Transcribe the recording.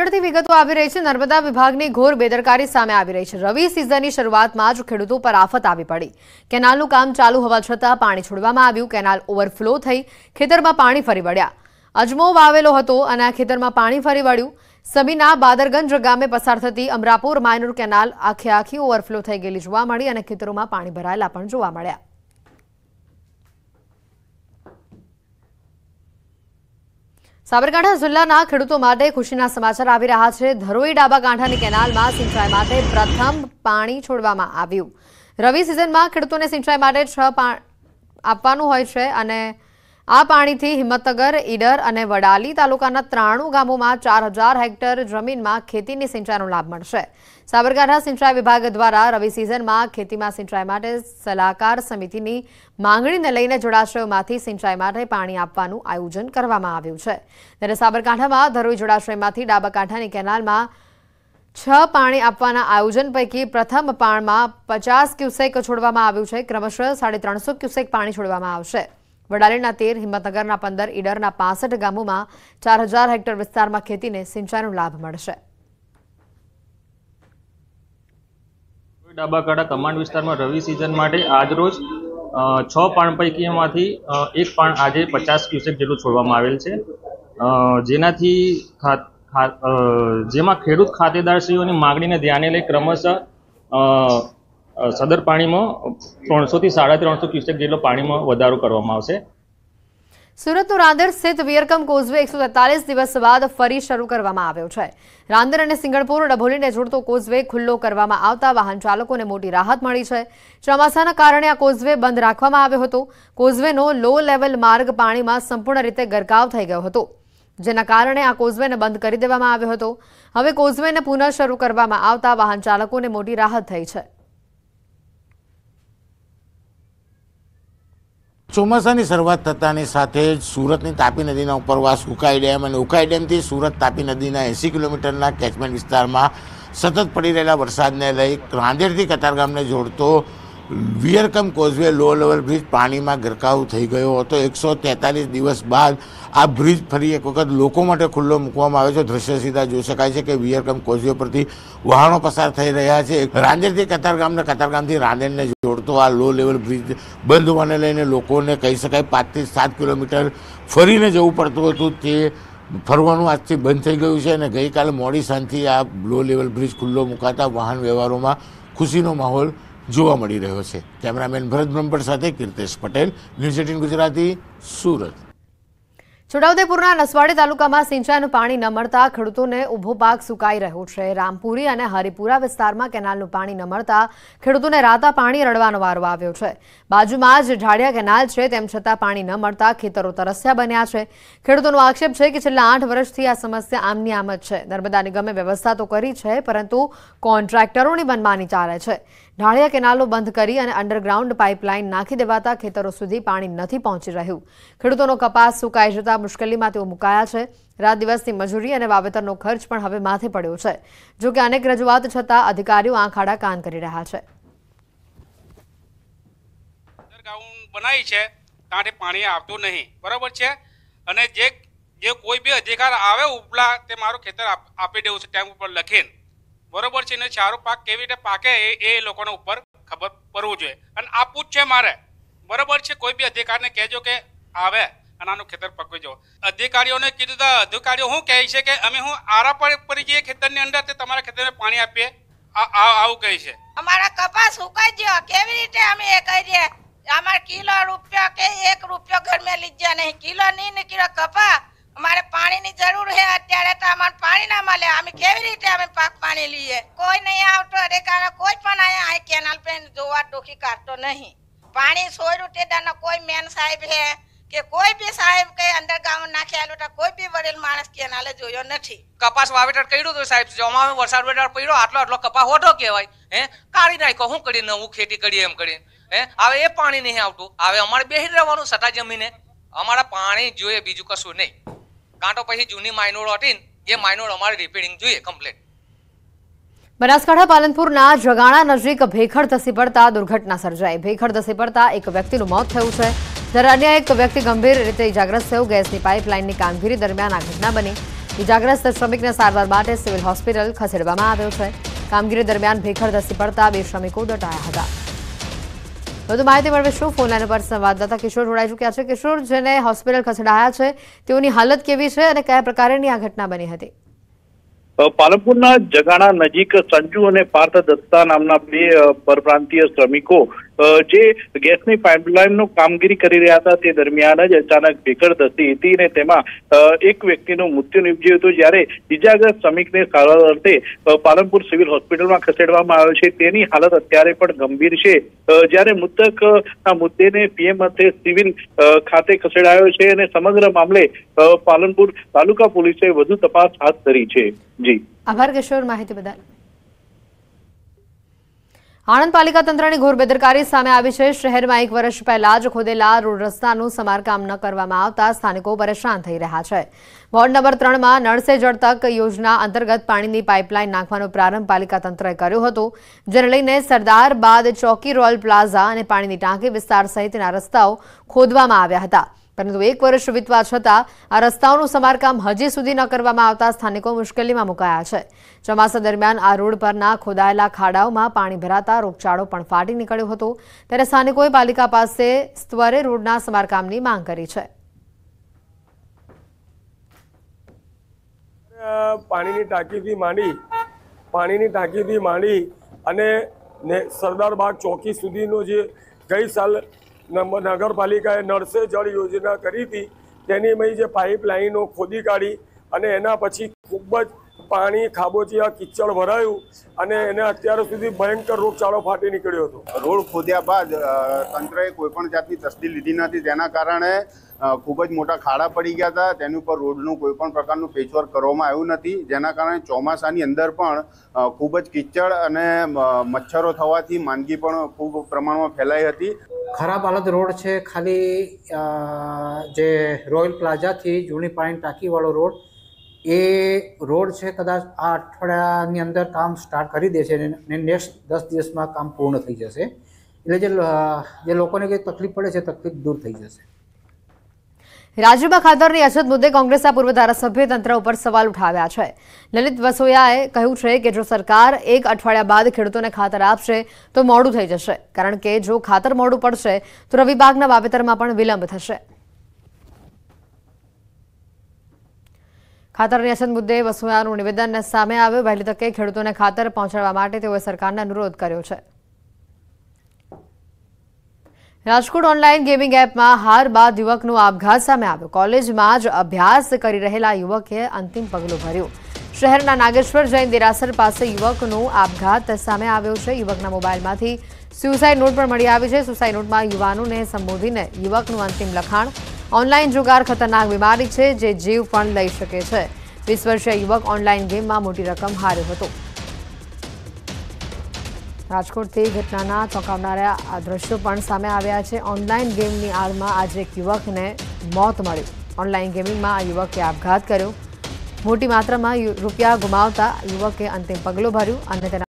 પાટણથી વિગતો આવી રહી છે નર્મદા વિભાગની ઘોર બેદરકારી સામે આવી રહી છે રવિ સિઝનની શરૂઆતમાં જ ખેડૂતો પર આફત આવી પડી કેનાલનું કામ ચાલુ હોવા છતાં પાણી છોડવામાં આવ્યું કેનાલ ઓવરફ્લો થઈ ખેતરમાં પાણી ફરી વળ્યા અજમો વાવેલો હતો અને આ ખેતરમાં પાણી ફરી વળ્યું સબીના બાદરગંજ ગામે પસાર થતી અમરાપુર માયનુર કેનાલ આખે આખી ઓવરફ્લો થઈ ગયેલી જોવા મળી અને ખેતરોમાં પાણી ભરાયેલા પણ જોવા મળ્યા સાબરકાંઠા જિલ્લાના ખેડૂતો માટે ખુશીના સમાચાર આવી રહ્યા છે ધરોઈ ડાબા કાંઠાની કેનાલમાં સિંચાઈ માટે પ્રથમ પાણી છોડવામાં આવ્યું રવિ સિઝનમાં ખેડૂતોને સિંચાઈ માટે છ આપવાનું હોય છે અને આ પાણીથી હિંમતનગર ઈડર અને વડાલી તાલુકાના ત્રાણું ગામોમાં ચાર હજાર હેક્ટર જમીનમાં ખેતીની સિંચાઈનો લાભ મળશે સાબરકાંઠા સિંચાઈ વિભાગ દ્વારા રવિ સિઝનમાં ખેતીમાં સિંચાઈ માટે સલાહકાર સમિતિની માંગણીને લઈને જળાશયોમાંથી સિંચાઈ માટે પાણી આપવાનું આયોજન કરવામાં આવ્યું છે ત્યારે સાબરકાંઠામાં ધરોઈ જળાશયમાંથી ડાબાકાંઠાની કેનાલમાં છ પાણી આપવાના આયોજન પૈકી પ્રથમ પાણમાં પચાસ ક્યુસેક છોડવામાં આવ્યું છે ક્રમશઃ સાડી ત્રણસો ક્યુસેક પાણી છોડવામાં આવશે વડાલીના તેર હિંમતનગરના પંદર ઈડરના પાસઠ ગામોમાં ચાર હજાર હેક્ટર વિસ્તારમાં ખેતીને સિંચાઈનો લાભ મળશે ડાબાકાડા કમાન્ડ વિસ્તારમાં રવિ સિઝન માટે આજરોજ છ પાણ પૈકીમાંથી એક પાણ આજે પચાસ ક્યુસેક જેટલું છોડવામાં આવેલ છે જેનાથી જેમાં ખેડૂત ખાતેદારશ્રીઓની માગણીને ધ્યાને લઈ ક્રમશઃ સદર પાણીમાં ત્રણસોથી સાડા ત્રણસો ક્યુસેક જેટલો પાણીમાં વધારો કરવામાં આવશે સુરતનું રાંદેર સ્થિત વિયરકમ કોઝવે એકસો દિવસ બાદ ફરી શરૂ કરવામાં આવ્યો છે રાંદેર અને સિંગણપુર ડભોલીને જોડતો કોઝવે ખુલ્લો કરવામાં આવતા વાહન ચાલકોને મોટી રાહત મળી છે ચોમાસાના કારણે આ કોઝવે બંધ રાખવામાં આવ્યો હતો કોઝવેનો લો લેવલ માર્ગ પાણીમાં સંપૂર્ણ રીતે ગરકાવ થઈ ગયો હતો જેના કારણે આ કોઝવેને બંધ કરી દેવામાં આવ્યો હતો હવે કોઝવેને પુનઃ શરૂ કરવામાં આવતા વાહન ચાલકોને મોટી રાહત થઈ છે ચોમાસાની શરૂઆત થતાની સાથે જ સુરતની તાપી નદીના ઉપરવાસ ઉકાઈ ડેમ અને ઉકાઈ ડેમથી સુરત તાપી નદીના એંસી કિલોમીટરના કેચમેન્ટ વિસ્તારમાં સતત પડી રહેલા વરસાદને લઈ રાંદેરથી કતારગામને જોડતો weir cum causeway low level bridge પાણીમાં ગરકાવ થઈ ગયો હતો એકસો તેતાલીસ દિવસ બાદ આ બ્રિજ ફરી એક વખત લોકો માટે ખુલ્લો મૂકવામાં આવ્યો છે દ્રશ્ય સીધા જોઈ શકાય છે કે વિયરકમ કોઝવે પરથી વાહનો પસાર થઈ રહ્યા છે રાંદેરથી કતારગામને કતારગામથી રાંદેરને જોડતો આ લો લેવલ બ્રિજ બંધ હોવાને લઈને લોકોને કહી શકાય પાંચથી સાત કિલોમીટર ફરીને જવું પડતું હતું તે ફરવાનું આજથી બંધ થઈ ગયું છે અને ગઈકાલે મોડી સાંજથી આ લો લેવલ બ્રિજ ખુલ્લો મુકાતા વાહન વ્યવહારોમાં ખુશીનો માહોલ જોવા મળી રહ્યો છે કેમેરામેન ભરત બ્રહ્મપટ સાથે કીર્તેશ પટેલ ન્યૂઝ એટીન ગુજરાતી સુરત છોટાઉદેપુરના નસવાડી તાલુકામાં સિંચાઈનું પાણી ન મળતા ખેડૂતોને ઊભો પાક સુકાઈ રહ્યો છે રામપુરી અને હરિપુરા વિસ્તારમાં કેનાલનું પાણી ન મળતા ખેડૂતોને રાતા પાણી રડવાનો વારો આવ્યો છે બાજુમાં જ ઢાળિયા કેનાલ છે તેમ છતાં પાણી ન મળતા ખેતરો તરસ્યા બન્યા છે ખેડૂતોનો આક્ષેપ છે કે છેલ્લા આઠ વર્ષથી આ સમસ્યા આમની આમ જ છે નર્મદા નિગમે વ્યવસ્થા તો કરી છે પરંતુ કોન્ટ્રાક્ટરોની મનમાની ચાલે છે ઢાળિયા કેનાલો બંધ કરી અને અંડરગ્રાઉન્ડ પાઇપલાઇન નાખી દેવાતા ખેતરો સુધી પાણી નથી પહોંચી રહ્યું ખેડૂતોનો કપાસ સુકાઈ જતા મુશ્કેલીમાં તેઓ મુકાયા છે રાત દિવસની મજૂરી અને વાવેતરનો ખર્ચ પણ હવે માથે પડ્યો છે જો કે અનેક રજૂઆત છતાં અધિકારીઓ આંખાડા કાન કરી રહ્યા છે બનાવી છે ત્યાંથી પાણી આવતું નહીં બરાબર છે અને જે જે કોઈ બી અધિકાર આવે ઉપલા તે મારું ખેતર આપી દેવું છે ટાઈમ ઉપર લખીને બરોબર છે ને સારો પાક કેવી રીતે પાકે એ એ લોકોને ઉપર ખબર પડવું જોઈએ અને આ જ છે મારે બરોબર છે કોઈ બી અધિકારીને કહેજો કે આવે અને આનું ખેતર પકવી જાઓ અધિકારીઓને કીધું તો અધિકારીઓ શું કહે છે કે અમે હું આરા પર પડી જઈએ ખેતરની અંદર તે તમારા ખેતરને પાણી આપીએ આવું કહે છે અમારા કપાસ સુકાઈ ગયો કેવી રીતે અમે એ કરીએ અમાર કિલો રૂપિયા કે એક રૂપિયો ઘરમાં લીધ્યા નહીં કિલો નહીં ને કિલો કપા અમારે પાણીની જરૂર છે અત્યારે તો અમારે પાણી ના મળે અમે કેવી રીતે અમે પાક પાણી લઈએ કોઈ નહીં આવતો અરેકાને કોઈ પણ અહીંયા આ કેનાલ પેન જોવા ડોખી કાઢતો નહીં પાણી સોયરું તે દાનો કોઈ મેન સાહેબ હે કે કોઈ બી સાહેબ કઈ અંદર ગામ નાખે તો કોઈ બી વરેલ માણસ કેનાલે જોયો નથી કપાસ વાવેટર કર્યું તો સાહેબ જોમાં વરસાદ વેડાર પડ્યો આટલો આટલો કપાસ હોટો કહેવાય હે કાઢી નાખ્યો હું કરી નવું ખેતી કરી એમ કરી હે હવે એ પાણી નહીં આવતું હવે અમારે બેસી રહેવાનું સટા જમીને અમારા પાણી જોઈએ બીજું કશું નહીં કાં તો પછી જૂની માઇનોર હતી એ માઇનોર અમારે રિપેરિંગ જોઈએ કમ્પ્લેટ બનાસકાંઠા પાલનપુરના જગાણા નજીક ભેખડ ધસી પડતા દુર્ઘટના સર્જાઈ ભેખડ ધસી પડતા એક વ્યક્તિનું મોત થયું છે જ્યારે અન્ય એક વ્યક્તિ ગંભીર રીતે ઇજાગ્રસ્ત થયો ગેસની પાઇપલાઇનની કામગીરી દરમિયાન આ ઘટના બની ઇજાગ્રસ્ત શ્રમિકને સારવાર માટે સિવિલ હોસ્પિટલ ખસેડવામાં આવ્યો છે કામગીરી દરમિયાન ભેખડ ધસી પડતા બે શ્રમિકો દટાયા હતા વધુ માહિતી મેળવીશું ફોન લાઈન પર સંવાદદાતા કિશોર જોડાઈ ચૂક્યા છે કિશોર જેને હોસ્પિટલ ખસેડાયા છે તેઓની હાલત કેવી છે અને કયા પ્રકારની આ ઘટના બની હતી પાલનપુરના જગાણા નજીક સંજુ અને પાર્થ દત્તા નામના બે પરપ્રાંતીય શ્રમિકો જે ગેસની પાઇપલાઇનનું કામગીરી કરી રહ્યા હતા તે દરમિયાન જ અચાનક ભેકડ ધસી હતી અને તેમાં એક વ્યક્તિનું મૃત્યુ નીપજ્યું હતું જ્યારે ઇજાગ્રસ્ત શ્રમિકને સારવાર અર્થે પાલનપુર સિવિલ હોસ્પિટલમાં ખસેડવામાં આવ્યો છે તેની હાલત અત્યારે પણ ગંભીર છે જ્યારે મૃતક આ મુદ્દેને પીએમ અર્થે સિવિલ ખાતે ખસેડાયો છે અને સમગ્ર મામલે પાલનપુર તાલુકા પોલીસે વધુ તપાસ હાથ ધરી છે જી આભાર કિશોર માહિતી બદલ આણંદ પાલિકા તંત્રની ઘોર બેદરકારી સામે આવી છે શહેરમાં એક વર્ષ પહેલા જ ખોદેલા રોડ રસ્તાનું સમારકામ ન કરવામાં આવતા સ્થાનિકો પરેશાન થઈ રહ્યા છે વોર્ડ નંબર ત્રણમાં નળ જળ તક યોજના અંતર્ગત પાણીની પાઇપલાઇન નાખવાનો પ્રારંભ પાલિકા તંત્રએ કર્યો હતો જેને લઈને સરદાર બાદ ચોકી રોયલ પ્લાઝા અને પાણીની ટાંકી વિસ્તાર સહિતના રસ્તાઓ ખોદવામાં આવ્યા હતા પરંતુ એક વર્ષ વીતવા છતાં આ રસ્તાઓનું સમારકામ હજી સુધી ન કરવામાં આવતા સ્થાનિકો મુશ્કેલીમાં મુકાયા છે ચોમાસા દરમિયાન આ રોડ પરના ખોદાયેલા ખાડાઓમાં પાણી ભરાતા રોગચાળો પણ ફાટી નીકળ્યો હતો ત્યારે સ્થાનિકોએ પાલિકા પાસે સ્તરે રોડના સમારકામની માંગ કરી છે પાણીની ટાંકીથી માંડી પાણીની ટાંકીથી માંડી અને ને સરદારબાગ ચોકી સુધીનો જે ગઈ સાલ નગરપાલિકાએ નળસે જળ યોજના કરી હતી તેની અમે જે પાઇપલાઇનો ખોદી કાઢી અને એના પછી ખૂબ જ પાણી ખાબોચિયા કિચડ ભરાયું અને એને અત્યાર સુધી ભયંકર રોગચાળો ફાટી નીકળ્યો હતો રોડ ખોદ્યા બાદ તંત્રએ કોઈપણ જાતની તસ્દી લીધી નથી તેના કારણે ખૂબ જ મોટા ખાડા પડી ગયા હતા તેની ઉપર રોડનું કોઈપણ પ્રકારનું પેચવર્ક કરવામાં આવ્યું નથી જેના કારણે ચોમાસાની અંદર પણ ખૂબ જ કિચડ અને મચ્છરો થવાથી માંદગી પણ ખૂબ પ્રમાણમાં ફેલાઈ હતી ખરાબ હાલત રોડ છે ખાલી જે રોયલ પ્લાઝાથી જૂની પાણી ટાંકીવાળો રોડ એ રોડ છે કદાચ આ અઠવાડિયાની અંદર કામ સ્ટાર્ટ કરી દેશે ને નેક્સ્ટ દસ દિવસમાં કામ પૂર્ણ થઈ જશે એટલે જે જે લોકોને કંઈ તકલીફ પડે છે તકલીફ દૂર થઈ જશે રાજ્યમાં ખાતરની અછત મુદ્દે કોંગ્રેસના પૂર્વ ધારાસભ્ય તંત્ર ઉપર સવાલ ઉઠાવ્યા છે લલિત વસોયાએ કહ્યું છે કે જો સરકાર એક અઠવાડિયા બાદ ખેડૂતોને ખાતર આપશે તો મોડું થઈ જશે કારણ કે જો ખાતર મોડું પડશે તો રવિબાગના વાવેતરમાં પણ વિલંબ થશે ખાતરની અછત મુદ્દે વસોયાનું નિવેદન સામે આવ્યું વહેલી તકે ખેડૂતોને ખાતર પહોંચાડવા માટે તેઓએ સરકારને અનુરોધ કર્યો છે રાજકોટ ઓનલાઈન ગેમિંગ એપમાં હાર બાદ યુવકનું આપઘાત સામે આવ્યો કોલેજમાં જ અભ્યાસ કરી રહેલા યુવકે અંતિમ પગલું ભર્યું શહેરના નાગેશ્વર જૈન દેરાસર પાસે યુવકનું આપઘાત સામે આવ્યો છે યુવકના મોબાઈલમાંથી સુસાઇડ નોટ પણ મળી આવી છે સુસાઇડ નોટમાં યુવાનોને સંબોધીને યુવકનું અંતિમ લખાણ ઓનલાઈન જુગાર ખતરનાક બીમારી છે જે જીવ પણ લઈ શકે છે વીસ વર્ષીય યુવક ઓનલાઈન ગેમમાં મોટી રકમ હાર્યો હતો રાજકોટથી ઘટનાના ચોંકાવનારા આ દ્રશ્યો પણ સામે આવ્યા છે ઓનલાઈન ગેમની આડમાં આજે એક યુવકને મોત મળ્યું ઓનલાઈન ગેમિંગમાં આ યુવકે આપઘાત કર્યો મોટી માત્રામાં રૂપિયા ગુમાવતા યુવકે અંતિમ પગલું ભર્યું અને તેના